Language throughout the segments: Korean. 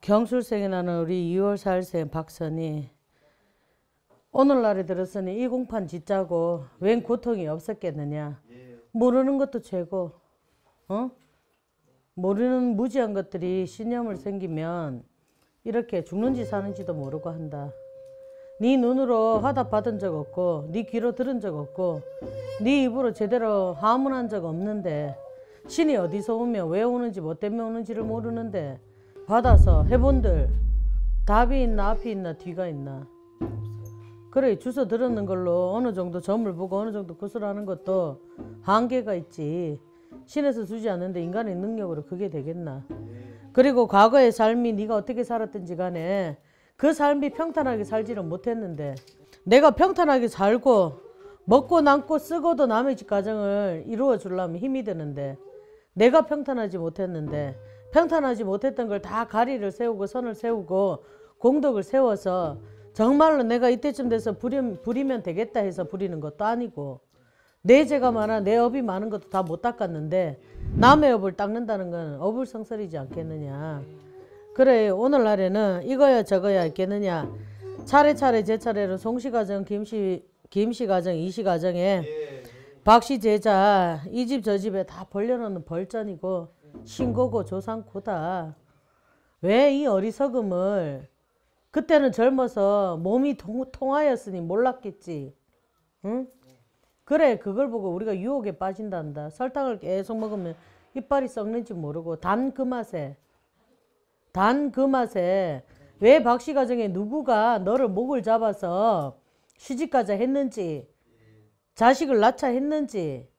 경술생이나는 우리 2월 4일생 박선이 오늘날에 들었으니 이 공판 짓자고 웬 고통이 없었겠느냐. 예. 모르는 것도 죄고 어? 모르는 무지한 것들이 신념을 생기면 이렇게 죽는지 사는지도 모르고 한다. 네 눈으로 화답받은 적 없고 네 귀로 들은 적 없고 네 입으로 제대로 하문한 적 없는데 신이 어디서 오며 왜 오는지 뭐 때문에 오는지를 모르는데 받아서 해본들 답이 있나 앞이 있나 뒤가 있나 그래 주소 들었는 걸로 어느 정도 점을 보고 어느 정도 구슬하는 것도 한계가 있지 신에서 주지 않는데 인간의 능력으로 그게 되겠나 그리고 과거의 삶이 네가 어떻게 살았든지 간에 그 삶이 평탄하게 살지는 못했는데 내가 평탄하게 살고 먹고 남고 쓰고도 남의 집 가정을 이루어 주려면 힘이 드는데 내가 평탄하지 못했는데 평탄하지 못했던 걸 다 가리를 세우고 선을 세우고 공덕을 세워서 정말로 내가 이때쯤 돼서 부림, 부리면 되겠다 해서 부리는 것도 아니고 내 죄가 많아 내 업이 많은 것도 다 못 닦았는데 남의 업을 닦는다는 건 업을 성설이지 않겠느냐 그래 오늘날에는 이거야 저거야 있겠느냐 차례차례 제 차례로 송씨 가정 김씨 김씨 가정 이씨 가정에 예. 박씨 제자 이 집 저 집에 다 벌려놓는 벌전이고 신고고 조상코다왜 이 어리석음을 그때는 젊어서 몸이 동, 통하였으니 몰랐겠지. 응? 그래 그걸 보고 우리가 유혹에 빠진단다. 설탕을 계속 먹으면 이빨이 썩는지 모르고 단 그 맛에 단 그 맛에 왜 박씨 가정에 누구가 너를 목을 잡아서 시집가자 했는지 자식을 낳자 했는지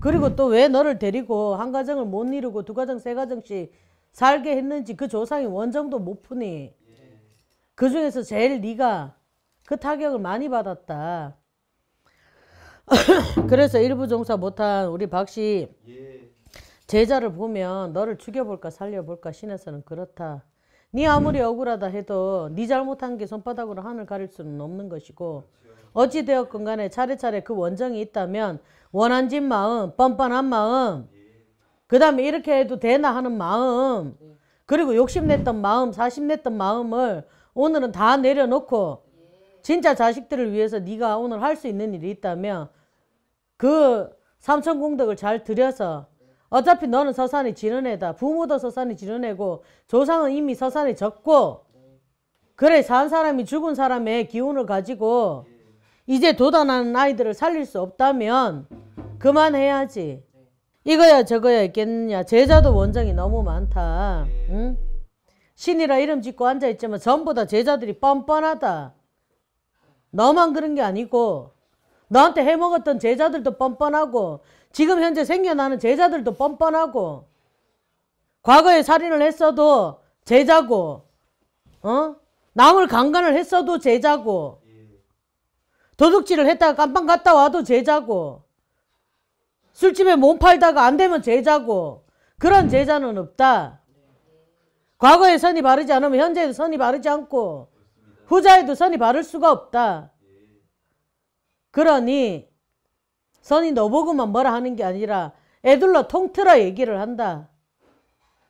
그리고 또 왜 너를 데리고 한 가정을 못 이루고 두 가정 세 가정씩 살게 했는지 그 조상이 원정도 못 푸니 그 중에서 제일 네가 그 타격을 많이 받았다. 그래서 일부 종사 못한 우리 박씨 예. 제자를 보면 너를 죽여볼까 살려볼까 신에서는 그렇다. 네 아무리 억울하다 해도 네 잘못한 게 손바닥으로 하늘 가릴 수는 없는 것이고 어찌되었건 간에 차례차례 그 원정이 있다면 원한진 마음, 뻔뻔한 마음 그 다음에 이렇게 해도 되나 하는 마음 그리고 욕심냈던 마음, 사심냈던 마음을 오늘은 다 내려놓고 진짜 자식들을 위해서 네가 오늘 할 수 있는 일이 있다면 그 삼천공덕을 잘 들여서 어차피 너는 서산에 지는 애다. 부모도 서산에 지는 애고 조상은 이미 서산에 졌고 그래 산 사람이 죽은 사람의 기운을 가지고 이제 도단하는 아이들을 살릴 수 없다면 그만해야지. 이거야 저거야 있겠느냐. 제자도 원정이 너무 많다. 응? 신이라 이름 짓고 앉아있지만 전부 다 제자들이 뻔뻔하다. 너만 그런 게 아니고 너한테 해먹었던 제자들도 뻔뻔하고 지금 현재 생겨나는 제자들도 뻔뻔하고 과거에 살인을 했어도 제자고 어? 남을 강간을 했어도 제자고 도둑질을 했다가 깜빵 갔다 와도 제자고 술집에 몸 팔다가 안 되면 제자고 그런 제자는 없다. 과거에 선이 바르지 않으면 현재에도 선이 바르지 않고 후자에도 선이 바를 수가 없다. 그러니 선이 너 보고만 뭐라 하는 게 아니라 애들로 통틀어 얘기를 한다.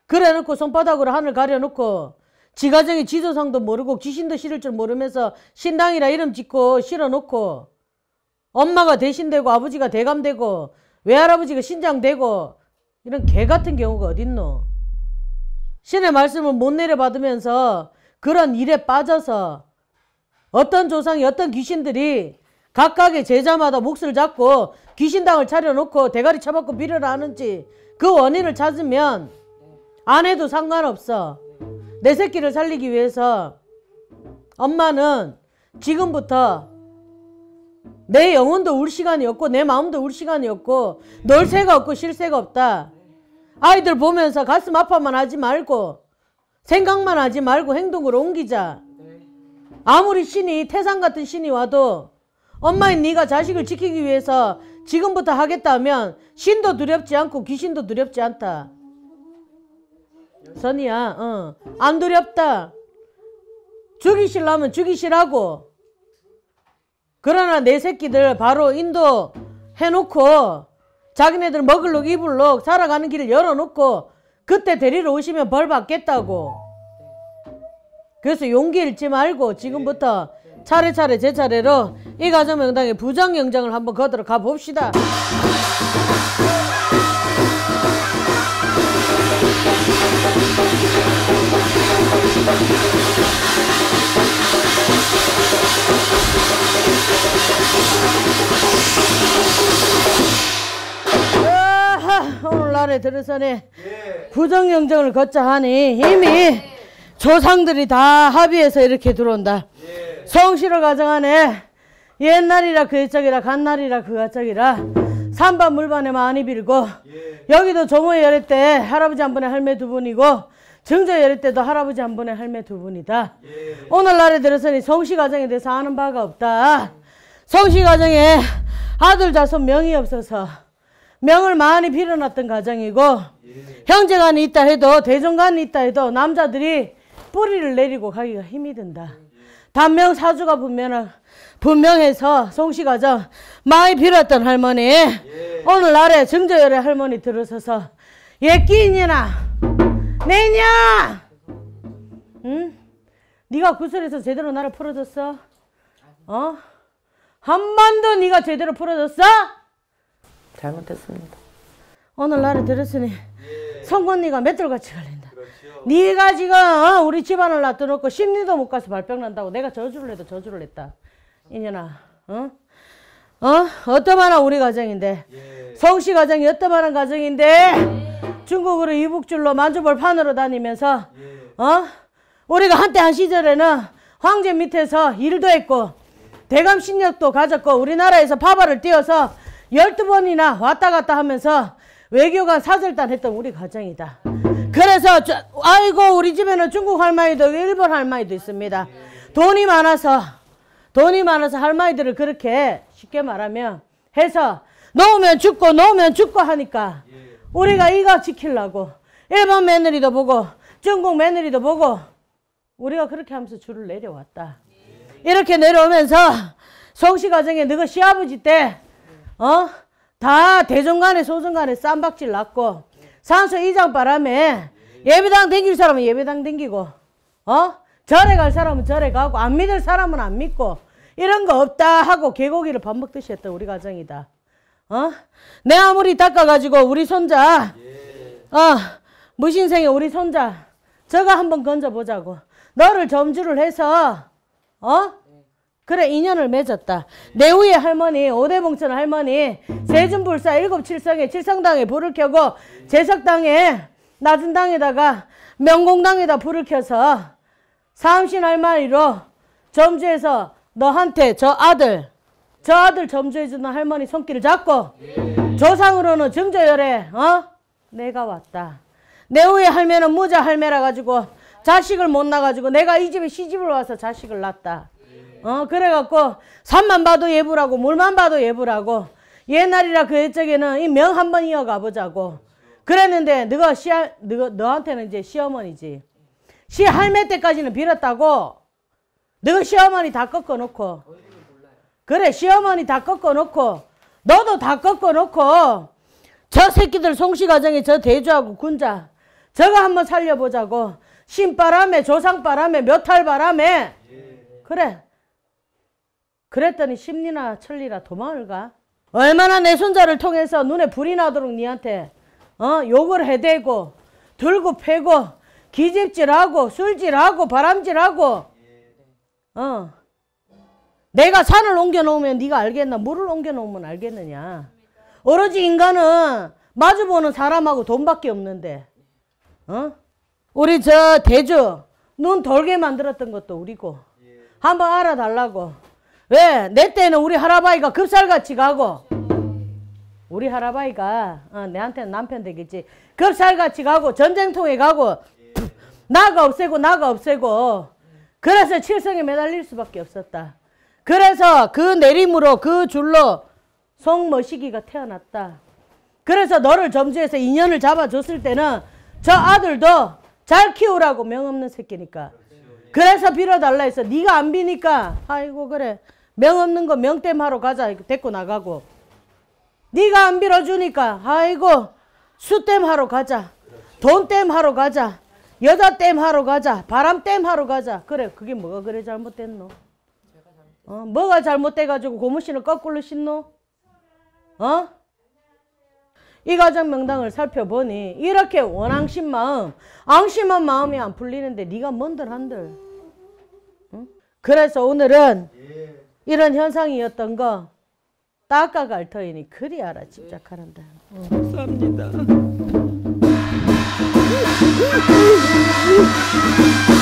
그래놓고 손바닥으로 하늘 가려놓고 지가정의 지도상도 모르고 귀신도 싫을 줄 모르면서 신당이라 이름 짓고 실어놓고 엄마가 대신되고 아버지가 대감되고 외할아버지가 신장되고 이런 개 같은 경우가 어딨노? 신의 말씀을 못 내려받으면서 그런 일에 빠져서 어떤 조상이 어떤 귀신들이 각각의 제자마다 몫을 잡고 귀신당을 차려놓고 대가리 쳐박고 빌어라 하는지 그 원인을 찾으면 안 해도 상관없어. 내 새끼를 살리기 위해서 엄마는 지금부터 내 영혼도 울 시간이 없고 내 마음도 울 시간이 없고 널 새가 없고 실 새가 없다. 아이들 보면서 가슴 아파만 하지 말고 생각만 하지 말고 행동으로 옮기자. 아무리 신이 태산 같은 신이 와도 엄마인 네가 자식을 지키기 위해서 지금부터 하겠다면 신도 두렵지 않고 귀신도 두렵지 않다. 선이야, 어. 안 두렵다. 죽이시려면 죽이시라고. 그러나 내 새끼들 바로 인도 해놓고 자기네들 먹을록 입을록 살아가는 길을 열어놓고 그때 데리러 오시면 벌 받겠다고. 그래서 용기 잃지 말고 지금부터 네. 차례차례 제 차례로 이 가정명당의 부정영장을 한번 거들어 가봅시다. 오늘날에 들어서네 예. 부정영정을 걷자 하니 이미 조상들이 다 합의해서 이렇게 들어온다. 성실을 가정하네 옛날이라 그의적이라 간날이라 그가적이라 산반 물반에 많이 빌고 예. 여기도 조모의 열애 때 할아버지 한 분에 할매 두 분이고 증조 열애 때도 할아버지 한 분에 할매 두 분이다 예. 오늘날에 들어서니 성씨 가정에 대해서 아는 바가 없다 성씨 가정에 아들 자손 명이 없어서 명을 많이 빌어놨던 가정이고 예. 형제간이 있다 해도 대종간이 있다 해도 남자들이 뿌리를 내리고 가기가 힘이 든다 반명 사주가 분명한, 분명해서 송씨가정 많이 빌었던 할머니 예. 오늘날에 정조열의 할머니 들어서서 얘 끼니나 내냐 응? 네가 구슬에서 제대로 나를 풀어줬어? 어? 한 번도 네가 제대로 풀어줬어? 잘못했습니다 오늘날에 들었으니 성권니가 예. 몇돌같이 갈래 네가 지금 어? 우리 집안을 놔둬놓고 심리도 못 가서 발병 난다고 내가 저주를 해도 저주를 했다. 이년아, 어? 어? 어떠만한 우리 가정인데 예. 성씨 가정이 어떠만한 가정인데 예. 중국으로 이북줄로 만주볼 판으로 다니면서 예. 어? 우리가 한때 한 시절에는 황제 밑에서 일도 했고 대감 신력도 가졌고 우리나라에서 파벌을 띄어서 열두 번이나 왔다 갔다 하면서 외교관 사절단 했던 우리 가정이다. 그래서 저, 아이고 우리 집에는 중국 할머니도 일본 할머니도 있습니다. 돈이 많아서 돈이 많아서 할머니들을 그렇게 쉽게 말하면 해서 놓으면 죽고 놓으면 죽고 하니까 우리가 이거 지키려고 일본 며느리도 보고 중국 며느리도 보고 우리가 그렇게 하면서 줄을 내려왔다. 이렇게 내려오면서 성씨 가정에 너가 시아버지 때 어? 다 대종간에 소정간에 쌈박질 났고 산소 이장 바람에 예배당 댕길 사람은 예배당 댕기고 어? 절에 갈 사람은 절에 가고 안 믿을 사람은 안 믿고 이런 거 없다 하고 개고기를 밥 먹듯이 했던 우리 가정이다. 어? 내 아무리 닦아가지고 우리 손자 어 무신생의 우리 손자 저가 한번 건져보자고 너를 점주를 해서 어? 그래 인연을 맺었다. 내 후에 할머니 오대봉천 할머니 세준불사 일곱칠성에 칠성당에 불을 켜고 제석당에 낮은 당에다가 명공당에다 불을 켜서 사신 할머니로 점주에서 너한테 저 아들 저 아들 점주해주는 할머니 손길을 잡고 조상으로는 증조열에 어 내가 왔다. 내 후에 할매는 무자 할매라 가지고 자식을 못 낳아가지고 내가 이 집에 시집을 와서 자식을 낳았다. 어 그래갖고 산만 봐도 예불라고 물만 봐도 예불라고 옛날이라 그 옛적에는 이 명 한 번 이어가 보자고 그랬는데 너가 시아 너가 너한테는 이제 시어머니지 시할매 때까지는 빌었다고 너가 시어머니 다 꺾어놓고 그래 시어머니 다 꺾어놓고 너도 다 꺾어놓고 저 새끼들 송씨가정에 저 대주하고 군자 저거 한번 살려보자고 신바람에 조상바람에 몇달 바람에 예. 그래 그랬더니 심리나 천리나 도망을 가. 얼마나 내 손자를 통해서 눈에 불이 나도록 니한테 어 욕을 해대고 들고 패고 기집질하고 술질하고 바람질하고 어 내가 산을 옮겨놓으면 네가 알겠나 물을 옮겨놓으면 알겠느냐 오로지 인간은 마주보는 사람하고 돈밖에 없는데 어 우리 저 대주 눈 돌게 만들었던 것도 우리고 한번 알아달라고 왜? 예, 내 때는 우리 할아버지가 급살같이 가고 우리 할아버지가 어, 내한테는 남편 되겠지 급살같이 가고 전쟁통에 가고 나가 없애고 나가 없애고 그래서 칠성에 매달릴 수밖에 없었다. 그래서 그 내림으로 그 줄로 송머시기가 태어났다. 그래서 너를 점주해서 인연을 잡아줬을 때는 저 아들도 잘 키우라고 명없는 새끼니까. 그래서 빌어달라 해서 네가 안 비니까 아이고 그래 명 없는 거 명땜하러 가자 데리고 나가고 네가 안 빌어주니까 아이고 수땜하러 가자 돈땜하러 가자 여자땜하러 가자 바람땜하러 가자 그래 그게 뭐가 그래 잘못됐노 어, 뭐가 잘못돼가지고 고무신을 거꾸로 신노 어? 이 가정 명당을 살펴보니 이렇게 원앙심 마음 앙심한 마음이 안 풀리는데 네가 뭔들 한들 응? 그래서 오늘은 예. 이런 현상이었던 거 따가갈 터이니 그리 알아 집착하란다. 네. 어. 감사합니다. 음.